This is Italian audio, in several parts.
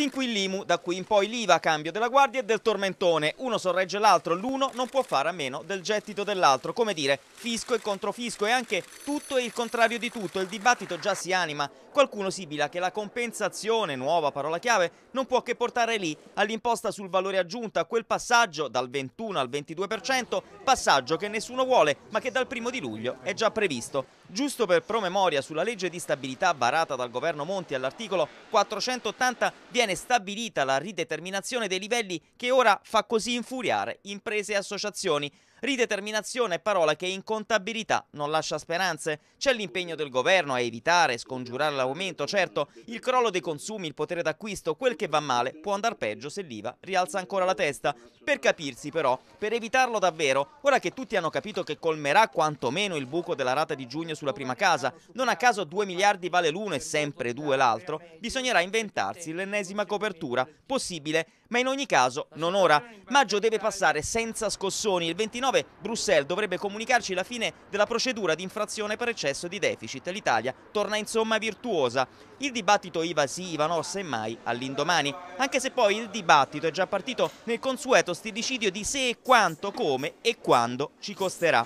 Fin qui l'IMU, da qui in poi l'IVA cambio della guardia e del tormentone. Uno sorregge l'altro, l'uno non può fare a meno del gettito dell'altro. Come dire, fisco e controfisco e anche tutto e il contrario di tutto. Il dibattito già si anima. Qualcuno sibila che la compensazione, nuova parola chiave, non può che portare lì all'imposta sul valore aggiunto, a quel passaggio dal 21 al 22%, passaggio che nessuno vuole, ma che dal primo di luglio è già previsto. Giusto per promemoria sulla legge di stabilità varata dal governo Monti all'articolo 480 viene viene stabilita la rideterminazione dei livelli che ora fa così infuriare imprese e associazioni. Rideterminazione è parola che in contabilità non lascia speranze. C'è l'impegno del governo a evitare, scongiurare l'aumento, certo, il crollo dei consumi, il potere d'acquisto, quel che va male può andar peggio se l'IVA rialza ancora la testa. Per capirsi però, per evitarlo davvero, ora che tutti hanno capito che colmerà quantomeno il buco della rata di giugno sulla prima casa, non a caso 2 miliardi vale l'uno e sempre 2 l'altro, bisognerà inventarsi l'ennesima copertura, possibile, ma in ogni caso non ora. Maggio deve passare senza scossoni, il 29 2019 Bruxelles dovrebbe comunicarci la fine della procedura di infrazione per eccesso di deficit. L'Italia torna insomma virtuosa. Il dibattito IVA sì, IVA no, semmai all'indomani. Anche se poi il dibattito è già partito nel consueto stilicidio di se e quanto, come e quando ci costerà.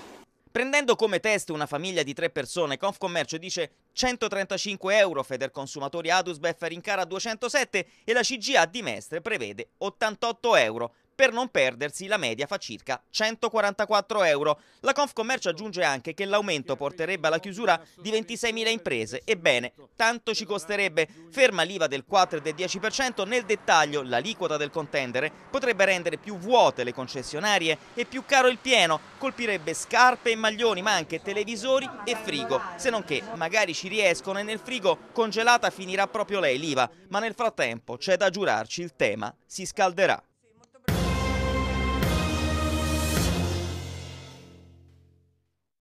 Prendendo come test una famiglia di tre persone, Confcommercio dice 135 euro, Federconsumatori Adusbef rincara 207 e la CGA di Mestre prevede 88 euro. Per non perdersi, la media fa circa 144 euro. La Confcommercio aggiunge anche che l'aumento porterebbe alla chiusura di 26.000 imprese. Ebbene, tanto ci costerebbe. Ferma l'IVA del 4 e del 10%, nel dettaglio l'aliquota del contendere potrebbe rendere più vuote le concessionarie e più caro il pieno. Colpirebbe scarpe e maglioni, ma anche televisori e frigo. Se non che magari ci riescono e nel frigo congelata finirà proprio lei l'IVA. Ma nel frattempo c'è da giurarci il tema si scalderà.